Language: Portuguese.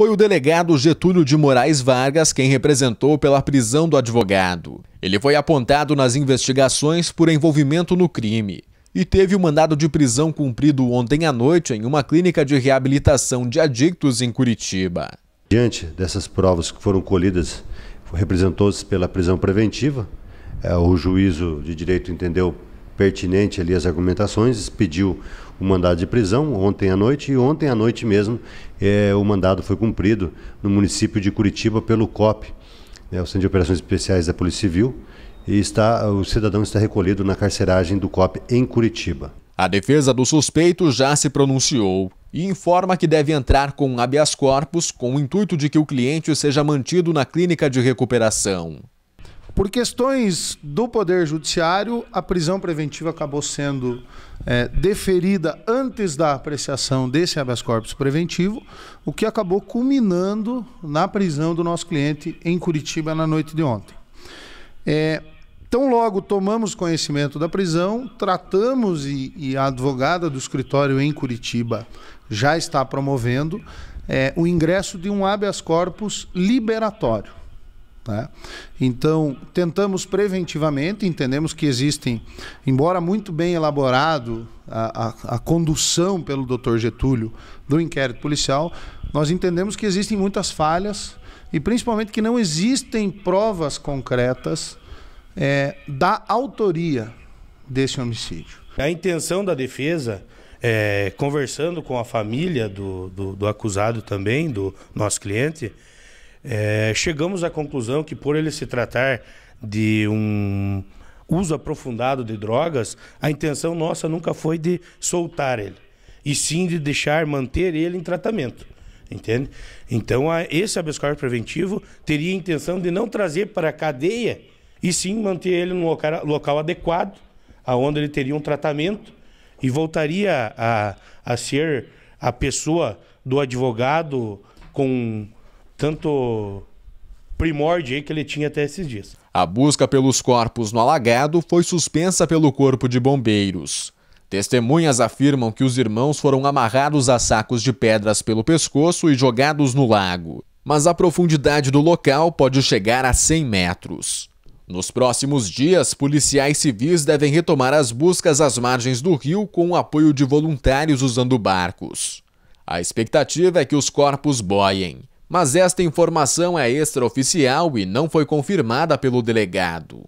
Foi o delegado Getúlio de Moraes Vargas quem representou pela prisão do advogado. Ele foi apontado nas investigações por envolvimento no crime e teve o mandado de prisão cumprido ontem à noite em uma clínica de reabilitação de adictos em Curitiba. Diante dessas provas que foram colhidas, representou-se pela prisão preventiva. É, o juízo de direito entendeu pertinente ali as argumentações, pediu o mandado de prisão ontem à noite e ontem à noite mesmo é, o mandado foi cumprido no município de Curitiba pelo COP, né, o Centro de Operações Especiais da Polícia Civil, e está, o cidadão está recolhido na carceragem do COP em Curitiba. A defesa do suspeito já se pronunciou e informa que deve entrar com habeas corpus com o intuito de que o cliente seja mantido na clínica de recuperação. Por questões do Poder Judiciário, a prisão preventiva acabou sendo é, deferida antes da apreciação desse habeas corpus preventivo, o que acabou culminando na prisão do nosso cliente em Curitiba na noite de ontem. É, então, logo tomamos conhecimento da prisão, tratamos e, e, a advogada do escritório em Curitiba já está promovendo é, o ingresso de um habeas corpus liberatório. Né? Então, tentamos preventivamente, entendemos que existem, embora muito bem elaborado a, a, a condução pelo doutor Getúlio do inquérito policial, nós entendemos que existem muitas falhas e principalmente que não existem provas concretas é, da autoria desse homicídio. A intenção da defesa, é, conversando com a família do, do, do acusado também, do nosso cliente, é, chegamos à conclusão que, por ele se tratar de um uso aprofundado de drogas, a intenção nossa nunca foi de soltar ele, e sim de deixar manter ele em tratamento. Entende? Então, esse habeas corpus preventivo teria a intenção de não trazer para a cadeia, e sim manter ele num local, local adequado, aonde ele teria um tratamento e voltaria a, a ser a pessoa do advogado com tanto primórdio que ele tinha até esses dias. A busca pelos corpos no alagado foi suspensa pelo Corpo de Bombeiros. Testemunhas afirmam que os irmãos foram amarrados a sacos de pedras pelo pescoço e jogados no lago, mas a profundidade do local pode chegar a 100 metros. Nos próximos dias, policiais civis devem retomar as buscas às margens do rio com o apoio de voluntários usando barcos. A expectativa é que os corpos boiem mas esta informação é extraoficial e não foi confirmada pelo delegado.